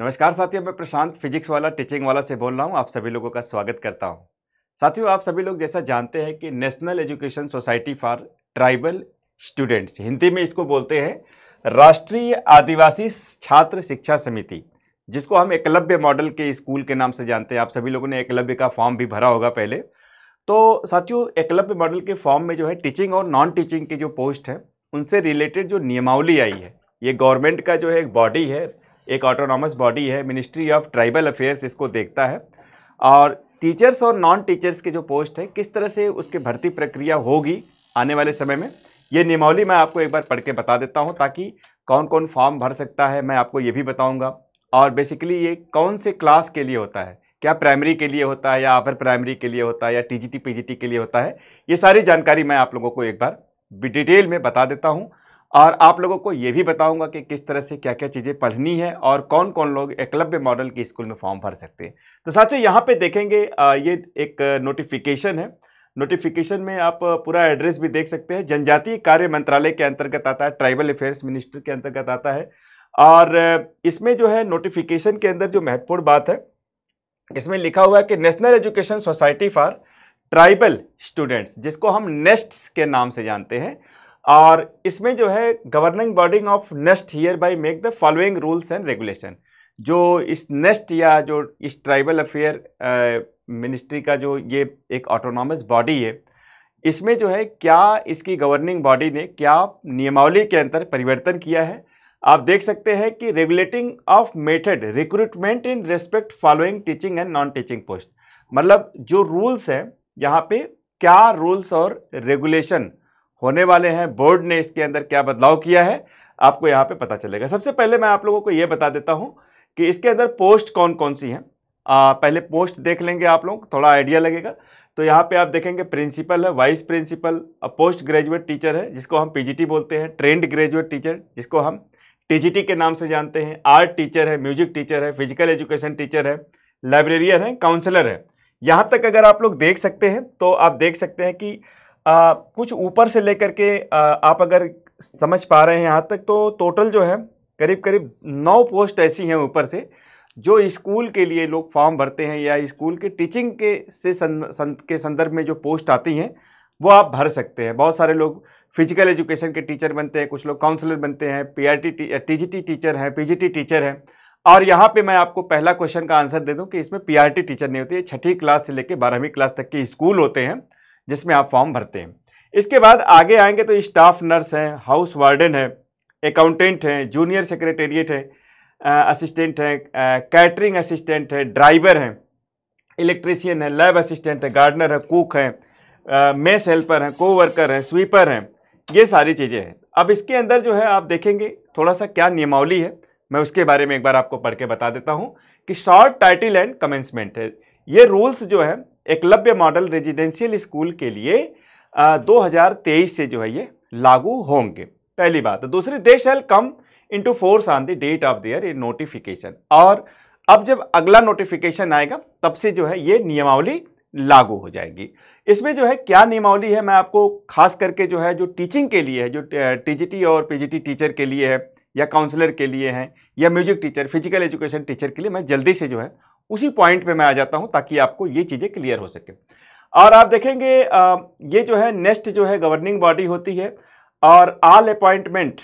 नमस्कार साथियों मैं प्रशांत फिजिक्स वाला टीचिंग वाला से बोल रहा हूँ आप सभी लोगों का स्वागत करता हूँ साथियों आप सभी लोग जैसा जानते हैं कि national education society for tribal students Hindi में इसको बोलते हैं राष्ट्रीय आदिवासी छात्र शिक्षा समिति जिसको हम एकलव्य मॉडल के स्कूल के नाम से जानते हैं आप सभी लोगों ने एकलव्य का फॉर्म भी भरा होगा पहले तो साथियों एकलव्य मॉडल के फॉर्म में जो है टीचिंग और नॉन टीचिंग की जो पोस्ट है उनसे रिलेटेड जो नियमावली आई है ये गवर्नमेंट का जो है एक बॉडी है एक ऑटोनॉमस बॉडी है मिनिस्ट्री ऑफ ट्राइबल अफेयर्स इसको देखता है और टीचर्स और नॉन टीचर्स के जो पोस्ट है किस तरह से उसकी भर्ती प्रक्रिया होगी आने वाले समय में ये नियमावली मैं आपको एक बार पढ़ के बता देता हूँ ताकि कौन कौन फॉर्म भर सकता है मैं आपको ये भी बताऊँगा और बेसिकली ये कौन से क्लास के लिए होता है क्या प्राइमरी के लिए होता है या अपर प्राइमरी के लिए होता है या टी जी के लिए होता है ये सारी जानकारी मैं आप लोगों को एक बार डिटेल में बता देता हूँ और आप लोगों को ये भी बताऊंगा कि किस तरह से क्या क्या चीज़ें पढ़नी है और कौन कौन लोग एकलव्य मॉडल के स्कूल में फॉर्म भर सकते हैं तो साथियों यहाँ पे देखेंगे ये एक नोटिफिकेशन है नोटिफिकेशन में आप पूरा एड्रेस भी देख सकते हैं जनजातीय कार्य मंत्रालय के अंतर्गत आता है ट्राइबल अफेयर्स मिनिस्टर के अंतर्गत आता है और इसमें जो है नोटिफिकेशन के अंदर जो महत्वपूर्ण बात है इसमें लिखा हुआ है कि national education society for tribal students जिसको हम नेस्ट्स के नाम से जानते हैं और इसमें जो है governing body of NEST hereby make the following rules and regulation जो इस नेस्ट या जो इस ट्राइबल अफेयर मिनिस्ट्री का जो ये एक ऑटोनॉमस बॉडी है इसमें जो है क्या इसकी गवर्निंग बॉडी ने क्या नियमावली के अंतर परिवर्तन किया है आप देख सकते हैं कि regulating of method recruitment in respect following teaching and non teaching post मतलब जो रूल्स हैं यहाँ पे क्या रूल्स और रेगुलेशन होने वाले हैं बोर्ड ने इसके अंदर क्या बदलाव किया है आपको यहाँ पे पता चलेगा सबसे पहले मैं आप लोगों को ये बता देता हूँ कि इसके अंदर पोस्ट कौन कौन सी हैं पहले पोस्ट देख लेंगे आप लोग थोड़ा आइडिया लगेगा तो यहाँ पे आप देखेंगे प्रिंसिपल है vice principal post graduate teacher है जिसको हम पी बोलते हैं ट्रेंड ग्रेजुएट टीचर जिसको हम टी के नाम से जानते हैं आर्ट टीचर है म्यूजिक टीचर है फिजिकल एजुकेशन टीचर है लाइब्रेरियन है काउंसलर है यहाँ तक अगर आप लोग देख सकते हैं तो आप देख सकते हैं कि आ, कुछ ऊपर से लेकर के आ, आप अगर समझ पा रहे हैं यहाँ तक तो टोटल जो है करीब करीब नौ पोस्ट ऐसी हैं ऊपर से जो स्कूल के लिए लोग फॉर्म भरते हैं या स्कूल के टीचिंग के से सं, सं, के संदर्भ में जो पोस्ट आती हैं वो आप भर सकते हैं बहुत सारे लोग फिजिकल एजुकेशन के टीचर बनते हैं कुछ लोग काउंसलर बनते हैं P R G T teacher हैं टी टीचर हैं और यहाँ पे मैं आपको पहला क्वेश्चन का आंसर दे दूँ कि इसमें टी टीचर नहीं होती है छठी क्लास से लेकर बारहवीं क्लास तक के स्कूल होते हैं जिसमें आप फॉर्म भरते हैं इसके बाद आगे आएंगे तो स्टाफ नर्स हैं हाउस वार्डन है अकाउंटेंट हैं जूनियर सेक्रेटेरिएट है असिस्टेंट हैं कैटरिंग असिस्टेंट है ड्राइवर हैं इलेक्ट्रीशियन है लैब असिस्टेंट है गार्डनर है कुक हैं मेस हेल्पर हैं कोवर्कर हैं स्वीपर हैं ये सारी चीज़ें हैं अब इसके अंदर जो है आप देखेंगे थोड़ा सा क्या नियमावली है मैं उसके बारे में एक बार आपको पढ़ के बता देता हूँ कि शॉर्ट टाइटल एंड कमेंसमेंट है ये रूल्स जो है एकलव्य मॉडल रेजिडेंशियल स्कूल के लिए दो से जो है ये लागू होंगे पहली बात दूसरी these shall come into force on the date of their notification और अब जब अगला नोटिफिकेशन आएगा तब से जो है ये नियमावली लागू हो जाएगी इसमें जो है क्या नियमावली है मैं आपको खास करके जो है जो टीचिंग के लिए है जो टीजीटी और पीजीटी टीचर के लिए है या काउंसलर के लिए है या music teacher physical education teacher के लिए मैं जल्दी से जो है उसी पॉइंट पे मैं आ जाता हूँ ताकि आपको ये चीज़ें क्लियर हो सके और आप देखेंगे ये जो है नेक्स्ट जो है गवर्निंग बॉडी होती है और आल अपॉइंटमेंट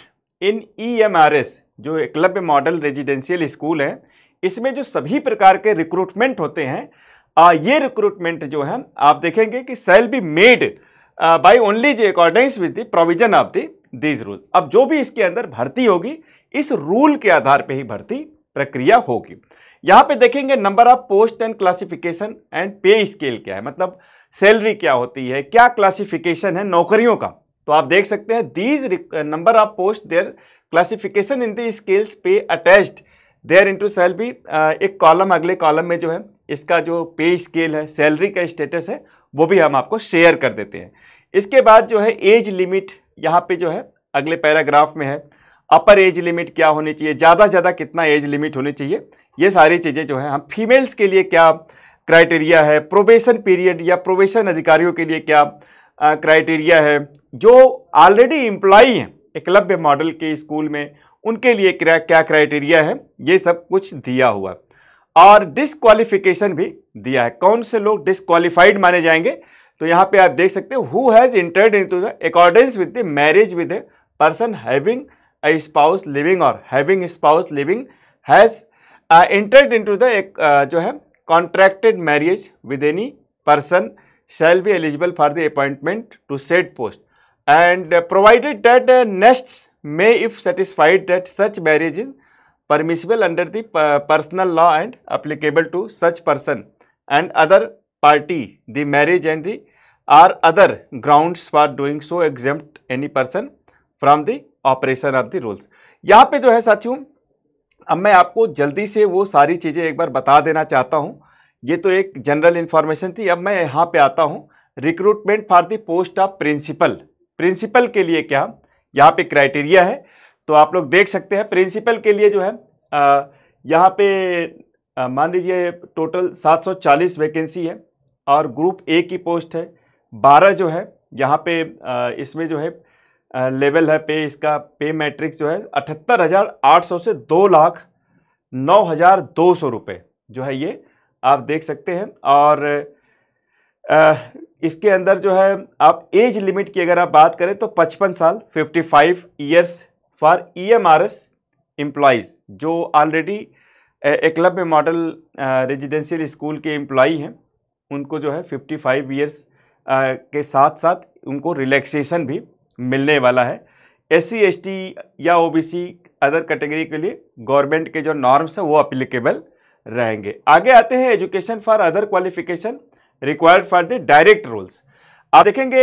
इन ई जो क्लब मॉडल रेजिडेंशियल स्कूल है इसमें जो सभी प्रकार के रिक्रूटमेंट होते हैं आ, ये रिक्रूटमेंट जो है आप देखेंगे कि shall be made by only जे according with the provision of the these rule अब जो भी इसके अंदर भर्ती होगी इस रूल के आधार पर ही भर्ती प्रक्रिया होगी यहाँ पे देखेंगे number of post and classification and pay scale क्या है मतलब सैलरी क्या होती है क्या क्लासिफिकेशन है नौकरियों का तो आप देख सकते हैं these number of post their classification in the scales pay attached there into shall भी एक कॉलम अगले कॉलम में जो है इसका जो पे स्केल है सैलरी का स्टेटस है वो भी हम आपको शेयर कर देते हैं इसके बाद जो है एज लिमिट यहाँ पे जो है अगले पैराग्राफ में है अपर एज लिमिट क्या होनी चाहिए ज़्यादा से ज़्यादा कितना एज लिमिट होनी चाहिए ये सारी चीज़ें जो हैं हम फीमेल्स के लिए क्या क्राइटेरिया है प्रोबेशन पीरियड या प्रोबेशन अधिकारियों के लिए क्या क्राइटेरिया है जो ऑलरेडी एम्प्लॉई हैं एकलव्य मॉडल के स्कूल में उनके लिए क्या क्या क्राइटेरिया है ये सब कुछ दिया हुआ है और डिसक्वालिफिकेशन भी दिया है कौन से लोग डिसक्वालिफाइड माने जाएंगे तो यहाँ पे आप देख सकते हो who has entered into the accordance with the marriage with a person having a spouse living और having spouse living has entered into the एक जो है contracted marriage with any person shall be eligible for the appointment to said post and provided that next may if satisfied that such marriage is permissible under the personal law and applicable to such person and other party the marriage and the are other ground for doing so exempt any person from the operation of the rules यहाँ पे जो है साथियों अब मैं आपको जल्दी से वो सारी चीज़ें एक बार बता देना चाहता हूँ ये तो एक जनरल इन्फॉर्मेशन थी अब मैं यहाँ पे आता हूँ recruitment for the post of principal principal के लिए क्या यहाँ पे क्राइटेरिया है तो आप लोग देख सकते हैं प्रिंसिपल के लिए जो है यहाँ पे मान लीजिए टोटल 740 वैकेंसी है और ग्रुप ए की पोस्ट है 12 जो है यहाँ पे इसमें जो है लेवल है पे इसका पे मैट्रिक्स जो है अठहत्तर हज़ार आठ सौ से दो लाख नौ हज़ार दो सौ रुपये जो है ये आप देख सकते हैं और इसके अंदर जो है आप एज लिमिट की अगर आप बात करें तो पचपन साल fifty five years for E e M R S employees जो already Eklavya model residential school के एम्प्लॉई हैं उनको जो है फिफ्टी फाइव ईयर्स के साथ साथ उनको रिलैक्सेशन भी मिलने वाला है एस सी या ओ अदर कैटेगरी के लिए गवर्नमेंट के जो नॉर्म्स हैं वो अप्लीकेबल रहेंगे आगे आते हैं education for other qualification required for the direct rules आप देखेंगे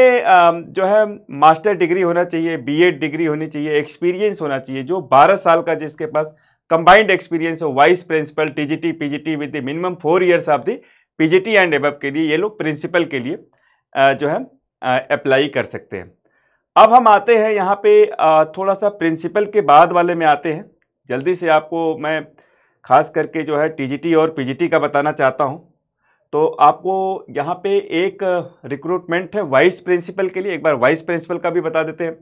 जो है मास्टर डिग्री होना चाहिए बीएड डिग्री होनी चाहिए एक्सपीरियंस होना चाहिए जो 12 साल का जिसके पास कंबाइंड एक्सपीरियंस हो vice principal TGT PGT with the minimum four years of the PGT and एब के लिए ये लोग प्रिंसिपल के लिए जो है अप्लाई कर सकते हैं अब हम आते हैं यहाँ पे थोड़ा सा प्रिंसिपल के बाद वाले में आते हैं जल्दी से आपको मैं खास करके जो है टीजीटी और पीजीटी का बताना चाहता हूँ तो आपको यहाँ पे एक रिक्रूटमेंट है वाइस प्रिंसिपल के लिए एक बार वाइस प्रिंसिपल का भी बता देते हैं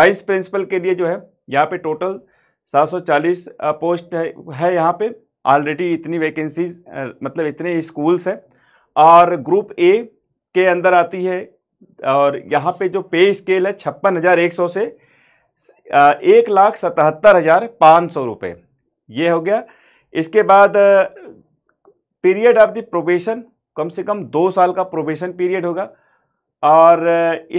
वाइस प्रिंसिपल के लिए जो है यहाँ पे टोटल 740 पोस्ट है है यहाँ पे ऑलरेडी इतनी वैकेंसीज मतलब इतने स्कूल्स हैं और ग्रुप ए के अंदर आती है और यहाँ पे जो पे स्केल है छप्पन हज़ार एक सौ से एक लाख सतहत्तर हज़ार पाँच सौ रुपये ये हो गया इसके बाद पीरियड ऑफ द प्रोबेशन कम से कम दो साल का प्रोबेशन पीरियड होगा और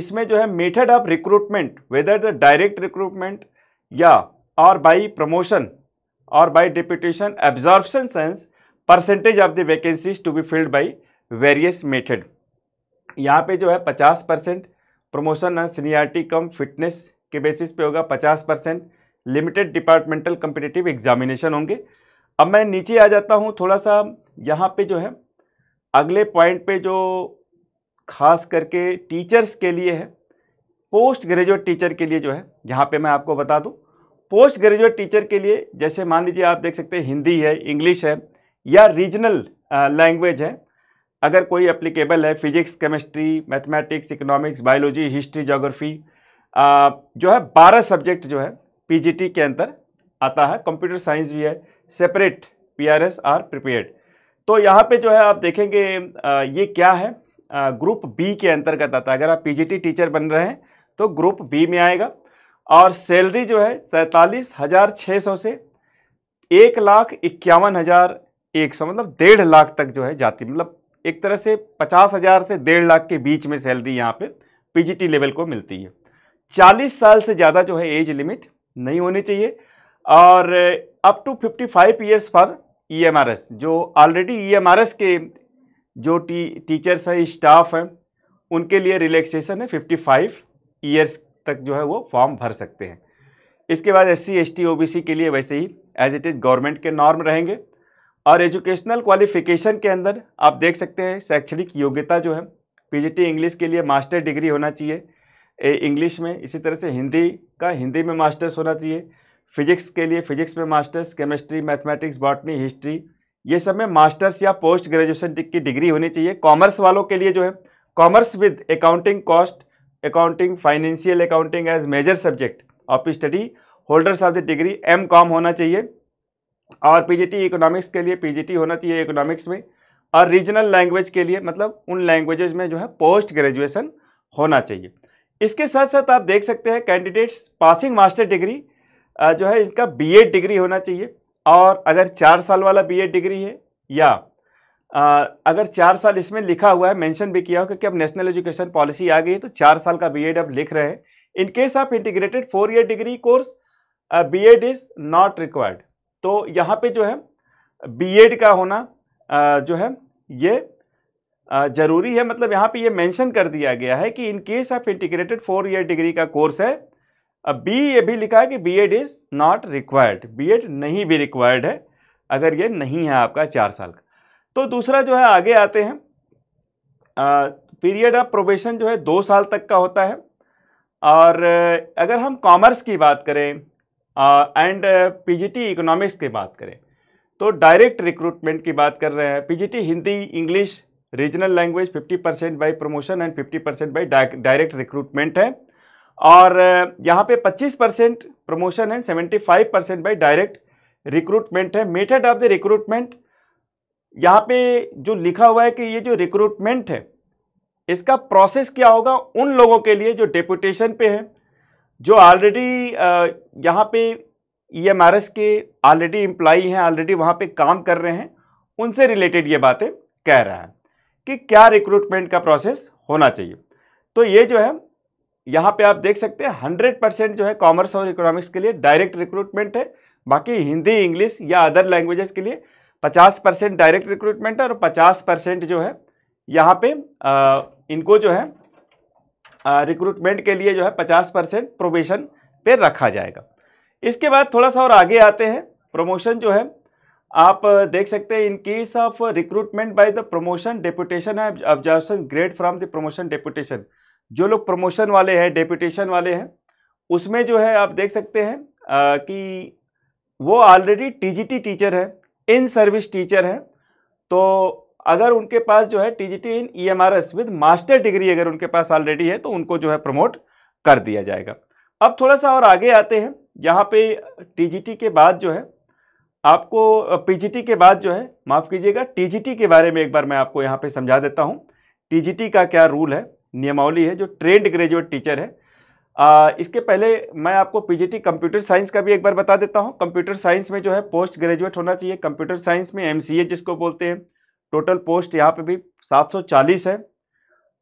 इसमें जो है method of recruitment whether the direct recruitment या और बाई प्रमोशन और by deputation absorption sense percentage of the vacancies to be filled by various method यहाँ पे जो है पचास percent promotion on seniority cum fitness के बेसिस पे होगा पचास percent limited departmental competitive examination होंगे अब मैं नीचे आ जाता हूँ थोड़ा सा यहाँ पे जो है अगले पॉइंट पे जो खास करके टीचर्स के लिए है पोस्ट ग्रेजुएट टीचर के लिए जो है यहाँ पर मैं आपको बता दूँ पोस्ट ग्रेजुएट टीचर के लिए जैसे मान लीजिए आप देख सकते हैं हिंदी है इंग्लिश है या रीजनल लैंग्वेज है अगर कोई एप्लीकेबल है physics chemistry mathematics economics biology history geography जो है बारह सब्जेक्ट जो है पीजीटी के अंदर आता है कंप्यूटर साइंस भी है सेपरेट पीआरएस आर प्रिपेयर्ड तो यहाँ पे जो है आप देखेंगे ये क्या है ग्रुप बी के अंतर्गत आता है अगर आप पीजीटी टीचर बन रहे हैं तो ग्रुप बी में आएगा और सैलरी जो है सैंतालीस हज़ार छः सौ से एक लाख इक्यावन हज़ार एक सौ मतलब डेढ़ लाख तक जो है जाती मतलब एक तरह से पचास हज़ार से डेढ़ लाख के बीच में सैलरी यहाँ पे पीजीटी लेवल को मिलती है चालीस साल से ज़्यादा जो है एज लिमिट नहीं होनी चाहिए और up to fifty five years for E M R S जो already E M R S के जो टी टीचर्स हैं स्टाफ हैं उनके लिए रिलैक्सेशन है फिफ्टी फाइव ईयर्स तक जो है वो फॉर्म भर सकते हैं इसके बाद S C S T O B C के लिए वैसे ही एज इट इज़ गवर्नमेंट के नॉर्म रहेंगे और एजुकेशनल क्वालिफिकेशन के अंदर आप देख सकते हैं शैक्षणिक योग्यता जो है पीजीटी इंग्लिश के लिए मास्टर डिग्री होना चाहिए इंग्लिश में इसी तरह से हिंदी का हिंदी में मास्टर्स होना चाहिए फिजिक्स के लिए फिजिक्स में masters chemistry mathematics botany history ये सब में मास्टर्स या पोस्ट ग्रेजुएशन की डिग्री होनी चाहिए कॉमर्स वालों के लिए जो है commerce with accounting cost accounting financial accounting as major subject of study holders of the degree M com होना चाहिए और पीजीटी इकोनॉमिक्स के लिए पीजीटी होना चाहिए इकोनॉमिक्स में और रीजनल लैंग्वेज के लिए मतलब उन लैंग्वेजेज में जो है पोस्ट ग्रेजुएसन होना चाहिए इसके साथ साथ आप देख सकते हैं कैंडिडेट्स पासिंग मास्टर डिग्री जो है इसका बी डिग्री होना चाहिए और अगर चार साल वाला बी डिग्री है या अगर चार साल इसमें लिखा हुआ है मेंशन भी किया हो क्योंकि अब नेशनल एजुकेशन पॉलिसी आ गई है तो चार साल का बीएड अब लिख रहे हैं इन केस आप integrated four year degree course B Ed is not required तो यहाँ पे जो है बीएड का होना जो है ये ज़रूरी है मतलब यहाँ पे ये मेंशन कर दिया गया है कि in case of integrated four year degree का कोर्स है अब बी ये भी लिखा है कि B Ed is not required B Ed नहीं भी रिक्वायर्ड है अगर ये नहीं है आपका चार साल का तो दूसरा जो है आगे आते हैं पीरियड ऑफ प्रोबेशन जो है दो साल तक का होता है और अगर हम कॉमर्स की बात करें एंड पीजीटी इकोनॉमिक्स की बात करें तो डायरेक्ट रिक्रूटमेंट की बात कर रहे हैं PGT Hindi English regional language 50 percent by promotion and 50 percent by direct recruitment है और uh, यहाँ पे 25 percent promotion and 75 percent by direct recruitment है मेथड ऑफ द रिक्रूटमेंट यहाँ पे जो लिखा हुआ है कि ये जो रिक्रूटमेंट है इसका प्रोसेस क्या होगा उन लोगों के लिए जो डेपुटेशन पे है जो ऑलरेडी यहाँ पे ई एम आर एस के ऑलरेडी एम्प्लाई हैं ऑलरेडी वहाँ पे काम कर रहे हैं उनसे रिलेटेड ये बातें कह रहा है कि क्या रिक्रूटमेंट का प्रोसेस होना चाहिए तो ये जो है यहाँ पे आप देख सकते हैं हंड्रेड परसेंट जो है कॉमर्स और इकोनॉमिक्स के लिए डायरेक्ट रिक्रूटमेंट है बाकी हिंदी इंग्लिश या अदर लैंग्वेजेस के लिए पचास परसेंट डायरेक्ट रिक्रूटमेंट है और पचास परसेंट जो है यहाँ पे आ, इनको जो है रिक्रूटमेंट के लिए जो है पचास परसेंट प्रोबेशन पे रखा जाएगा इसके बाद थोड़ा सा और आगे आते हैं प्रमोशन जो है आप देख सकते हैं in case of recruitment by the promotion deputation है observation grade from the promotion deputation जो लोग प्रमोशन वाले हैं डेपुटेशन वाले हैं उसमें जो है आप देख सकते हैं आ, कि वो ऑलरेडी टी टीचर है इन सर्विस टीचर हैं तो अगर उनके पास जो है T G T in E M R S with master degree अगर उनके पास ऑलरेडी है तो उनको जो है प्रमोट कर दिया जाएगा अब थोड़ा सा और आगे आते हैं यहाँ पे टी के बाद जो है आपको पी जी टी के बाद जो है माफ़ कीजिएगा टी जी टी के बारे में एक बार मैं आपको यहाँ पे समझा देता हूँ टी जी टी का क्या रूल है नियमावली है जो ट्रेंड ग्रेजुएट टीचर है आ, इसके पहले मैं आपको P G T computer science का भी एक बार बता देता हूँ कंप्यूटर साइंस में जो है पोस्ट ग्रेजुएट होना चाहिए कंप्यूटर साइंस में एम सी ए जिसको बोलते हैं टोटल पोस्ट यहाँ पे भी 740 है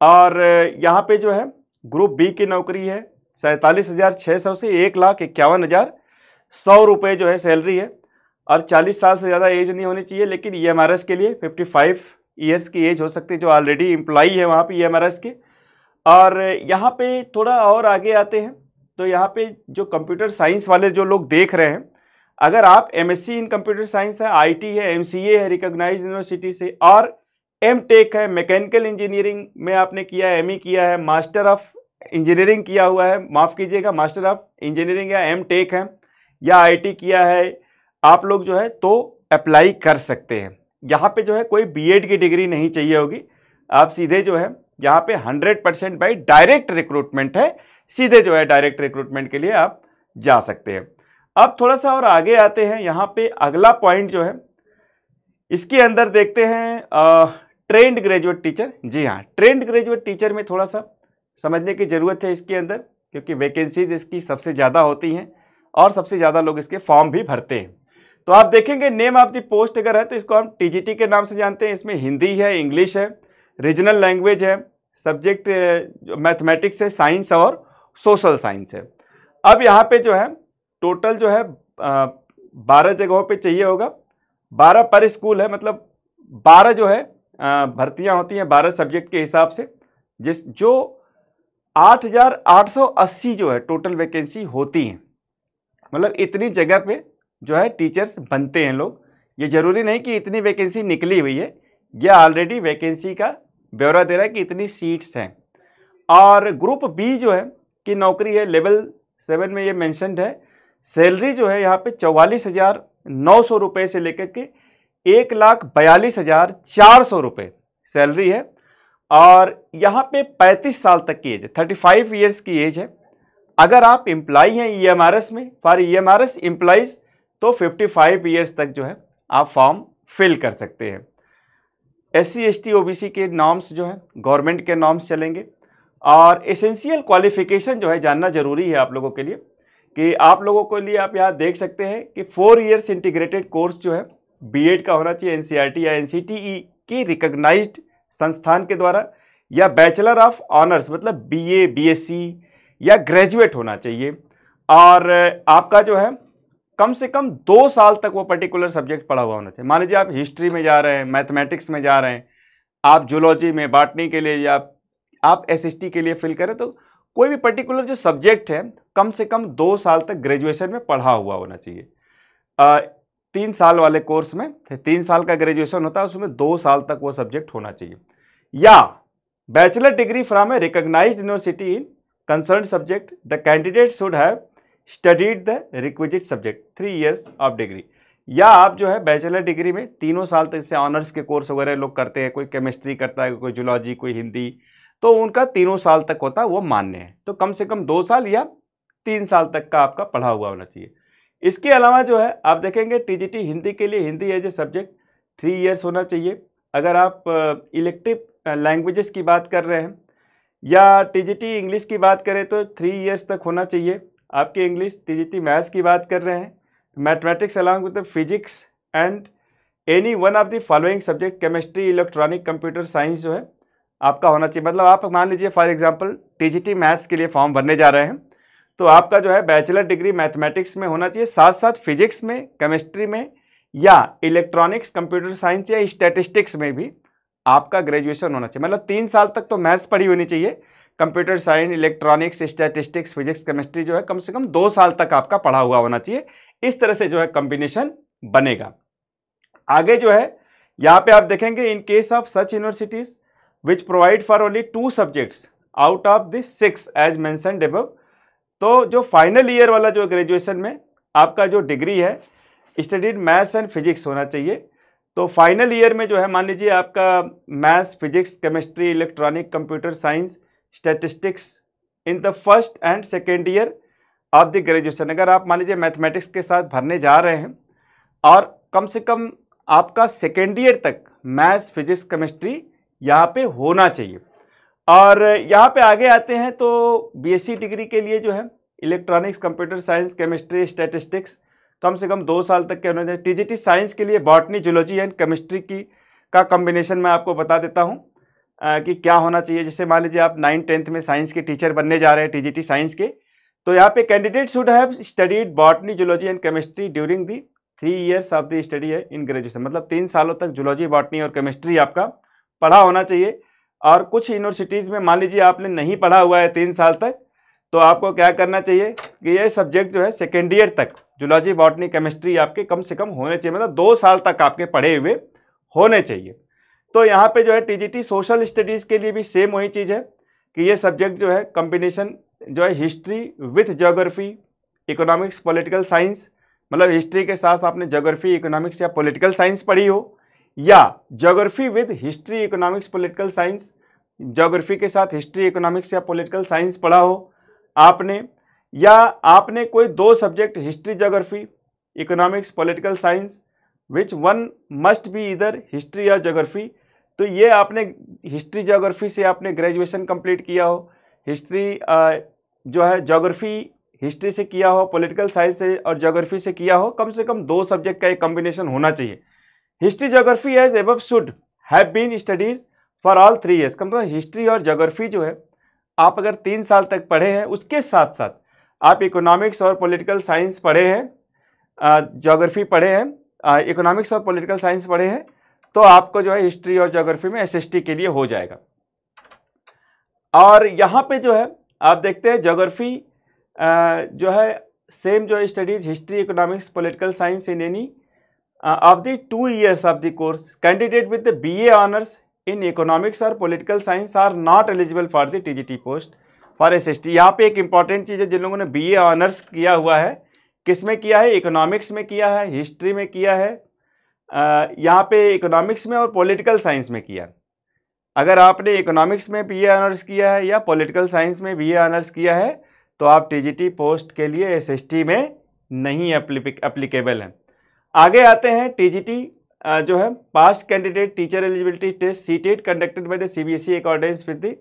और यहाँ पे जो है ग्रुप बी की नौकरी है सैंतालीस हज़ार छः सौ से एक लाख इक्यावन हज़ार सौ रुपये जो है सैलरी है और चालीस साल से ज़्यादा एज नहीं होनी चाहिए लेकिन ई e के लिए फिफ्टी फाइव ईयर्स की एज हो सकती है जो ऑलरेडी इम्प्लॉई है वहाँ पे ई e के और यहाँ पे थोड़ा और आगे आते हैं तो यहाँ पे जो कंप्यूटर साइंस वाले जो लोग देख रहे हैं अगर आप M S C in computer science है आई टी है एम सी ए है रिकोगनाइज यूनिवर्सिटी से और एम टेक है मैकेनिकल इंजीनियरिंग में आपने किया है एम ई e किया है मास्टर ऑफ इंजीनियरिंग किया हुआ है माफ़ कीजिएगा मास्टर ऑफ इंजीनियरिंग या एम टेक है या आई टी किया है आप लोग जो है तो अप्लाई कर सकते हैं यहाँ पे जो है कोई एड की डिग्री नहीं चाहिए होगी आप सीधे जो है यहाँ पे 100 परसेंट बाई डायरेक्ट रिक्रूटमेंट है सीधे जो है डायरेक्ट रिक्रूटमेंट के लिए आप जा सकते हैं अब थोड़ा सा और आगे आते हैं यहाँ पे अगला पॉइंट जो है इसके अंदर देखते हैं ट्रेंड ग्रेजुएट टीचर जी हाँ ट्रेंड ग्रेजुएट टीचर में थोड़ा सा समझने की ज़रूरत है इसके अंदर क्योंकि वैकेंसीज इसकी सबसे ज़्यादा होती हैं और सबसे ज़्यादा लोग इसके फॉर्म भी भरते हैं तो आप देखेंगे नेम ऑफ द पोस्ट अगर है तो इसको हम टी के नाम से जानते हैं इसमें हिंदी है इंग्लिश है रीजनल लैंग्वेज है सब्जेक्ट मैथमेटिक्स है साइंस और सोशल साइंस है अब यहाँ पे जो है टोटल जो है बारह जगहों पे चाहिए होगा बारह पर स्कूल है मतलब बारह जो है भर्तियां होती हैं बारह सब्जेक्ट के हिसाब से जिस जो आठ आठ हजार सौ अस्सी जो है टोटल वैकेंसी होती हैं मतलब इतनी जगह पे जो है टीचर्स बनते हैं लोग ये ज़रूरी नहीं कि इतनी वैकेंसी निकली हुई है यह ऑलरेडी वैकेंसी का ब्यौरा दे रहा है कि इतनी सीट्स हैं और ग्रुप बी जो है कि नौकरी है लेवल सेवन में ये मैंशनड है सैलरी जो है यहाँ पे चौवालीस हज़ार नौ सौ रुपये से लेकर के एक लाख बयालीस हज़ार चार सौ रुपये सैलरी है और यहाँ पे पैंतीस साल तक की एज है थर्टी फाइव ईयर्स की एज है अगर आप इम्प्लाई हैं ई e में for E e M employees तो फिफ्टी फाइव ईयर्स तक जो है आप फॉर्म फिल कर सकते हैं S C S T O B C के नॉर्म्स जो है गवर्नमेंट के नॉर्म्स चलेंगे और एसेंशियल क्वालिफिकेशन जो है जानना ज़रूरी है आप लोगों के लिए कि आप लोगों के लिए आप यहाँ देख सकते हैं कि फोर ईयर्स इंटीग्रेटेड कोर्स जो है बीएड का होना चाहिए एनसीईआरटी e या एनसीटीई e की रिकग्नाइज्ड संस्थान के द्वारा या बैचलर ऑफ ऑनर्स मतलब बीए बीएससी या ग्रेजुएट होना चाहिए और आपका जो है कम से कम दो साल तक वो पर्टिकुलर सब्जेक्ट पढ़ा हुआ होना चाहिए मान लीजिए आप हिस्ट्री में जा रहे हैं मैथमेटिक्स में जा रहे हैं आप जूलॉजी में बाटनी के लिए या आप एस के लिए फिल करें तो कोई भी पर्टिकुलर जो सब्जेक्ट है कम से कम दो साल तक ग्रेजुएशन में पढ़ा हुआ होना चाहिए तीन साल वाले कोर्स में तीन साल का ग्रेजुएशन होता है उसमें दो साल तक वो सब्जेक्ट होना चाहिए या bachelor degree from a recognise university in concern subject the candidate should have studied the requisite subject three years of degree या आप जो है बैचलर डिग्री में तीनों साल तक जैसे ऑनर्स के कोर्स वगैरह लोग करते हैं कोई केमिस्ट्री करता है कोई जूलॉजी कोई हिंदी तो उनका तीनों साल तक होता है वो मान्य है तो कम से कम दो साल या तीन साल तक का आपका पढ़ा हुआ होना चाहिए इसके अलावा जो है आप देखेंगे टीजीटी हिंदी के लिए Hindi as a subject three years होना चाहिए अगर आप इलेक्टिव लैंग्वेजेस की बात कर रहे हैं या टीजीटी इंग्लिश की बात करें तो थ्री इयर्स तक होना चाहिए आपकी इंग्लिश टीजीटी मैथ्स की बात कर रहे हैं mathematics along with physics and any one of the following subject chemistry electronic computer science जो है आपका होना चाहिए मतलब आप मान लीजिए फॉर एग्जाम्पल टी मैथ्स के लिए फॉर्म भरने जा रहे हैं तो आपका जो है बैचलर डिग्री मैथमेटिक्स में होना चाहिए साथ साथ फिजिक्स में केमिस्ट्री में या इलेक्ट्रॉनिक्स कंप्यूटर साइंस या स्टैटिस्टिक्स में भी आपका ग्रेजुएशन होना चाहिए मतलब तीन साल तक तो मैथ्स पढ़ी होनी चाहिए computer science electronics statistics physics chemistry जो है कम से कम दो साल तक आपका पढ़ा हुआ होना चाहिए इस तरह से जो है कॉम्बिनेशन बनेगा आगे जो है यहाँ पे आप देखेंगे in case of such universities which provide for only two subjects out of this six as mentioned above तो जो फाइनल ईयर वाला जो ग्रेजुएशन में आपका जो डिग्री है स्टडीड मैथ्स एंड फिजिक्स होना चाहिए तो फाइनल ईयर में जो है मान लीजिए आपका maths physics chemistry electronic computer science statistics in the first and second year of the graduation अगर आप मान लीजिए मैथमेटिक्स के साथ भरने जा रहे हैं और कम से कम आपका सेकेंड ईयर तक मैथ्स फिजिक्स केमिस्ट्री यहाँ पे होना चाहिए और यहाँ पे आगे आते हैं तो बीएससी डिग्री के लिए जो है electronics computer science chemistry statistics कम से कम दो साल तक के होने चाहिए टीजीटी साइंस के लिए बॉटनी जूलॉजी एंड केमिस्ट्री की का कॉम्बिनेशन मैं आपको बता देता हूँ कि क्या होना चाहिए जैसे मान लीजिए आप नाइन टेंथ में साइंस के टीचर बनने जा रहे हैं टी साइंस के तो यहाँ पे candidate should have studied botany zoology and chemistry during the three years of the study है इन ग्रेजुएशन मतलब तीन सालों तक जूलॉजी बॉटनी और केमिस्ट्री आपका पढ़ा होना चाहिए और कुछ यूनिवर्सिटीज़ में मान लीजिए आपने नहीं पढ़ा हुआ है तीन साल तक तो आपको क्या करना चाहिए कि ये सब्जेक्ट जो है सेकेंड ईयर तक जुलॉजी बॉटनी केमिस्ट्री आपके कम से कम होने चाहिए मतलब दो साल तक आपके पढ़े हुए होने चाहिए तो यहाँ पे जो है टीजीटी सोशल स्टडीज़ के लिए भी सेम वही चीज़ है कि ये सब्जेक्ट जो है कम्बिनेशन जो है history with geography economics political science मतलब हिस्ट्री के साथ आपने जोग्राफी इकोनॉमिक्स या पोलिटिकल साइंस पढ़ी हो या geography with history economics political science geography के साथ हिस्ट्री इकोनॉमिक्स या पॉलिटिकल साइंस पढ़ा हो आपने या आपने कोई दो subject history geography economics political science which one must be इधर हिस्ट्री या जोग्राफी तो ये आपने हिस्ट्री जोग्राफी से आपने ग्रेजुएशन कंप्लीट किया हो हिस्ट्री जो है जोग्राफी हिस्ट्री से किया हो पॉलिटिकल साइंस से और जोग्राफी से किया हो कम से कम दो सब्जेक्ट का एक कॉम्बिनेशन होना चाहिए हिस्ट्री जोग्राफी एज एब should have been studies for all three years कम से कम हिस्ट्री और जोग्राफी जो है आप अगर तीन साल तक पढ़े हैं उसके साथ साथ आप इकोनॉमिक्स और पॉलिटिकल साइंस पढ़े हैं जोग्राफी पढ़े हैं इकोनॉमिक्स और पॉलिटिकल साइंस पढ़े हैं तो आपको जो है हिस्ट्री और जोग्राफी में एसएसटी के लिए हो जाएगा और यहाँ पे जो है आप देखते हैं जोग्राफी जो है सेम जो studies history economics political science in any uh, of the two years of the course, candidate with the BA honors in economics or political science are not eligible for the TGT post for SST. यहाँ पे एक important चीज़ है जिन लोगों ने BA honours किया हुआ है किस में किया है इकोनॉमिक्स में किया है uh, हिस्ट्री में किया है यहाँ पे इकोनॉमिक्स में और पॉलिटिकल साइंस में किया अगर आपने इकोनॉमिक्स में बी ऑनर्स किया है या पॉलिटिकल साइंस में बी ऑनर्स किया है तो आप टी पोस्ट के लिए एस में नहीं अप्लीकेबल हैं आगे आते हैं टीजीटी जो है past candidate teacher eligibility test C TET conducted by the C B S E accordance with the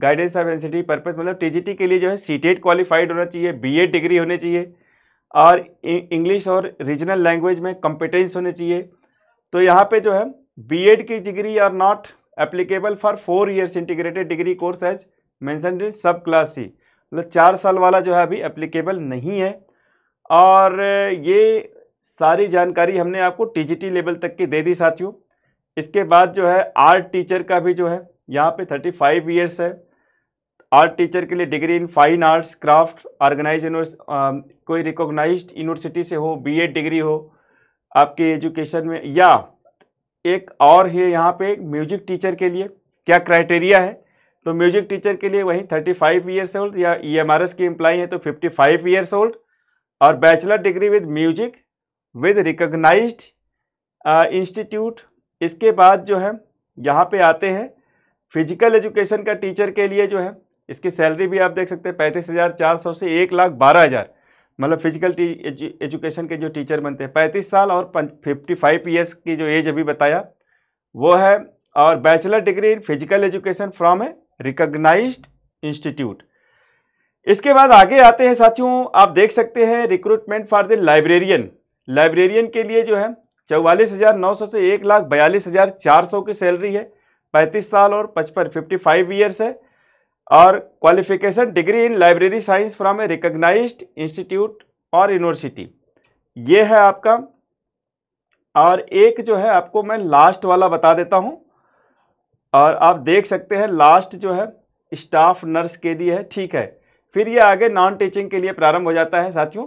guidance of NCT purpose मतलब टीजीटी के लिए जो है सी टेट क्वालिफाइड होना चाहिए बीएड डिग्री होनी चाहिए और इंग्लिश और रीजनल लैंग्वेज में कॉम्पिटेंस होने चाहिए तो यहाँ पर जो है एड की degree are not applicable for four years integrated degree course as mentioned sub class सी मतलब चार साल वाला जो है अभी एप्लीकेबल नहीं है और ये सारी जानकारी हमने आपको टीजीटी लेवल तक की दे दी साथियों इसके बाद जो है आर्ट टीचर का भी जो है यहाँ पे थर्टी फाइव ईयर्स है आर्ट टीचर के लिए degree in fine arts craft organise कोई रिकॉग्नाइज यूनिवर्सिटी से हो बी डिग्री हो आपके एजुकेशन में या एक और है यहाँ पे म्यूजिक टीचर के लिए क्या क्राइटेरिया है तो म्यूजिक टीचर के लिए वही 35 फाइव ईयर्स ओल्ड या ई एम आर एस की एम्प्लाई है तो 55 फाइव ईयर्स ओल्ड और bachelor degree with music with recognise institute इसके बाद जो है यहाँ पे आते हैं फिजिकल एजुकेशन का टीचर के लिए जो है इसकी सैलरी भी आप देख सकते हैं पैंतीस हज़ार चार सौ से एक लाख बारह हज़ार मतलब फिजिकल एजुकेशन के जो टीचर बनते हैं पैंतीस साल और फिफ्टी फाइव ईयर्स की जो एज अभी बताया वो है और bachelor degree in physical education from a recognise institute इसके बाद आगे आते हैं साथियों आप देख सकते हैं recruitment for the librarian librarian के लिए जो है चौवालीस हज़ार नौ सौ से एक लाख बयालीस हज़ार चार सौ की सैलरी है पैंतीस साल और पचपन फिफ्टी फाइव ईयर्स है और qualification degree in library science from a recognise institute और यूनिवर्सिटी ये है आपका और एक जो है आपको मैं लास्ट वाला बता देता हूँ और आप देख सकते हैं लास्ट जो है स्टाफ नर्स के लिए है ठीक है फिर ये आगे नॉन टीचिंग के लिए प्रारंभ हो जाता है साथियों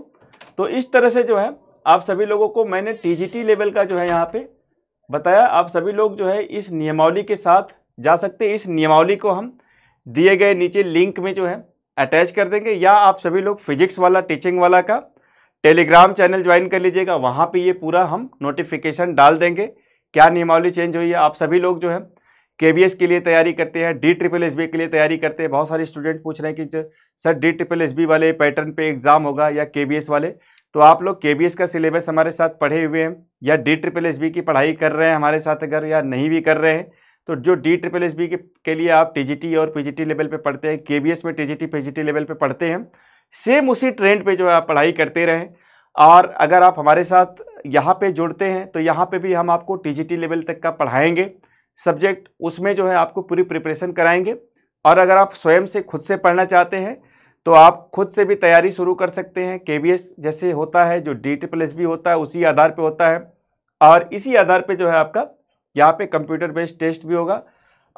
तो इस तरह से जो है आप सभी लोगों को मैंने टीजीटी लेवल का जो है यहाँ पे बताया आप सभी लोग जो है इस नियमावली के साथ जा सकते हैं इस नियमावली को हम दिए गए नीचे लिंक में जो है अटैच कर देंगे या आप सभी लोग फिजिक्स वाला टीचिंग वाला का टेलीग्राम चैनल ज्वाइन कर लीजिएगा वहाँ पर ये पूरा हम नोटिफिकेशन डाल देंगे क्या नियमावली चेंज हुई है आप सभी लोग जो है के के लिए तैयारी करते हैं डी ट्रिपल एस के लिए तैयारी करते हैं बहुत सारे स्टूडेंट पूछ रहे हैं कि सर डी ट्रिपल एस वाले पैटर्न पे एग्ज़ाम होगा या के वाले तो आप लोग के का सिलेबस हमारे साथ पढ़े हुए हैं या डी ट्रिपल एस की पढ़ाई कर रहे हैं हमारे साथ अगर या नहीं भी कर रहे हैं तो जो डी ट्रिपल एस के, के लिए आप टी और पी लेवल पर पढ़ते हैं के में टी पी लेवल पर पढ़ते हैं सेम उसी ट्रेंड पर जो है आप पढ़ाई करते रहें और अगर आप हमारे साथ यहाँ पे जुड़ते हैं तो यहाँ पे भी हम आपको टी लेवल तक का पढ़ाएंगे सब्जेक्ट उसमें जो है आपको पूरी प्रिपरेशन कराएंगे और अगर आप स्वयं से खुद से पढ़ना चाहते हैं तो आप खुद से भी तैयारी शुरू कर सकते हैं के जैसे होता है जो डी टी प्लस भी होता है उसी आधार पर होता है और इसी आधार पर जो है आपका यहाँ पर कंप्यूटर बेस्ड टेस्ट भी होगा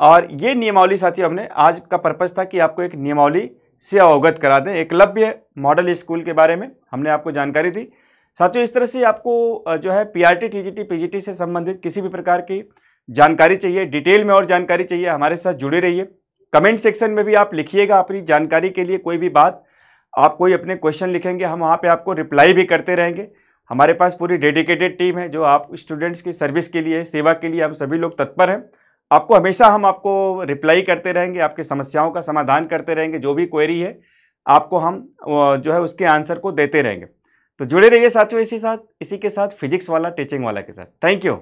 और ये नियमावली साथियों हमने आज का पर्पज़ था कि आपको एक नियमावली से अवगत करा दें एकलव्य मॉडल स्कूल के बारे में हमने आपको जानकारी दी साथियों इस तरह से आपको जो है P R T T G T P G T से संबंधित किसी भी प्रकार की जानकारी चाहिए डिटेल में और जानकारी चाहिए हमारे साथ जुड़े रहिए कमेंट सेक्शन में भी आप लिखिएगा अपनी जानकारी के लिए कोई भी बात आप कोई अपने क्वेश्चन लिखेंगे हम वहाँ पे आपको रिप्लाई भी करते रहेंगे हमारे पास पूरी डेडिकेटेड टीम है जो आप स्टूडेंट्स की सर्विस के लिए सेवा के लिए हम सभी लोग तत्पर हैं आपको हमेशा हम आपको रिप्लाई करते रहेंगे आपकी समस्याओं का समाधान करते रहेंगे जो भी क्वेरी है आपको हम जो है उसके आंसर को देते रहेंगे तो जुड़े रहिए साथियों इसी साथ इसी के साथ फिजिक्स वाला टीचिंग वाला के साथ थैंक यू